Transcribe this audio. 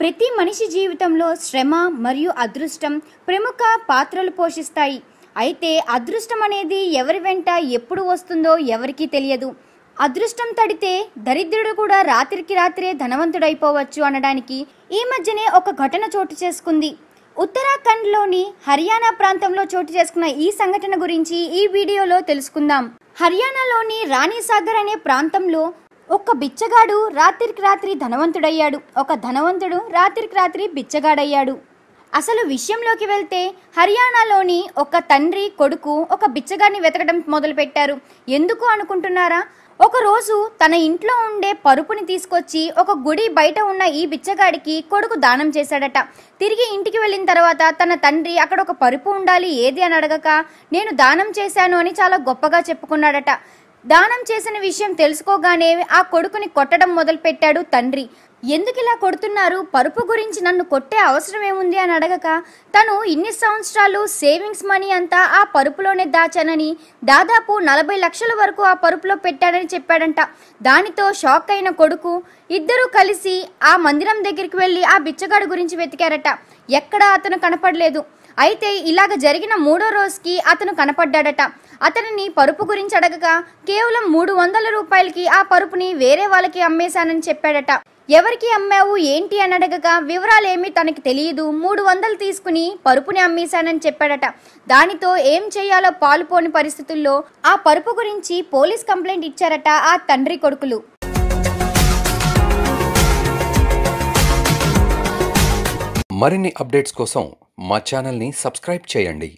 ప్రతి మనిషి జీవితంలో శ్రమ మరియు అదృష్టం ప్రముఖ పాత్రలు పోషిస్తాయి అయితే అదృష్టం అనేది ఎవరి వెంట ఎప్పుడు వస్తుందో ఎవరికీ తెలియదు అదృష్టం తడితే దరిద్రుడు కూడా రాత్రికి రాత్రే ధనవంతుడైపోవచ్చు అనడానికి ఈ మధ్యనే ఒక ఘటన చోటు చేసుకుంది ఉత్తరాఖండ్లోని హర్యానా ప్రాంతంలో చోటు చేసుకున్న ఈ సంఘటన గురించి ఈ వీడియోలో తెలుసుకుందాం హర్యానాలోని రాణిసాగర్ అనే ప్రాంతంలో ఒక బిచ్చగాడు రాత్రికి రాత్రి ధనవంతుడయ్యాడు ఒక ధనవంతుడు రాత్రికి రాత్రి బిచ్చగాడయ్యాడు అసలు విషయంలోకి వెళ్తే హర్యానాలోని ఒక తండ్రి కొడుకు ఒక బిచ్చగాడిని వెతకడం మొదలుపెట్టారు ఎందుకు అనుకుంటున్నారా ఒకరోజు తన ఇంట్లో ఉండే పరుపుని తీసుకొచ్చి ఒక గుడి బయట ఉన్న ఈ బిచ్చగాడికి కొడుకు దానం చేశాడట తిరిగి ఇంటికి వెళ్ళిన తర్వాత తన తండ్రి అక్కడ ఒక పరుపు ఉండాలి ఏది అని అడగక నేను దానం చేశాను అని చాలా గొప్పగా చెప్పుకున్నాడట దానం చేసిన విషయం తెలుసుకోగానే ఆ కొడుకుని కొట్టడం మొదలుపెట్టాడు తండ్రి ఎందుకు ఇలా కొడుతున్నారు పరుపు గురించి నన్ను కొట్టే అవసరం ఏముంది అని అడగక తను ఇన్ని సంవత్సరాలు సేవింగ్స్ మనీ అంతా ఆ పరుపులోనే దాచానని దాదాపు నలభై లక్షల వరకు ఆ పరుపులో పెట్టానని చెప్పాడంట దానితో షాక్ అయిన కొడుకు ఇద్దరూ కలిసి ఆ మందిరం దగ్గరికి వెళ్ళి ఆ బిచ్చగాడు గురించి వెతికారట ఎక్కడా అతను కనపడలేదు అయితే ఇలాగ జరిగిన మూడో రోజుకి అతను కనపడ్డాడట అతనిని పరుపు గురించి అడగగా కేవలం మూడు వందల రూపాయలకి ఆ పరుపుని వేరే వాళ్ళకి అమ్మేశానని చెప్పాడట ఎవరికి అమ్మావు ఏంటి అని అడగక వివరాలేమీ తనకి తెలియదు మూడు వందలు తీసుకుని పరుపుని అమ్మేశానని చెప్పాడట దానితో ఏం చేయాలో పాలుపోని పరిస్థితుల్లో ఆ పరుపు గురించి పోలీస్ కంప్లైంట్ ఇచ్చారట ఆ తండ్రి కొడుకులు మరిన్ని అప్డేట్స్ కోసం మా ఛానల్ని సబ్స్క్రైబ్ చేయండి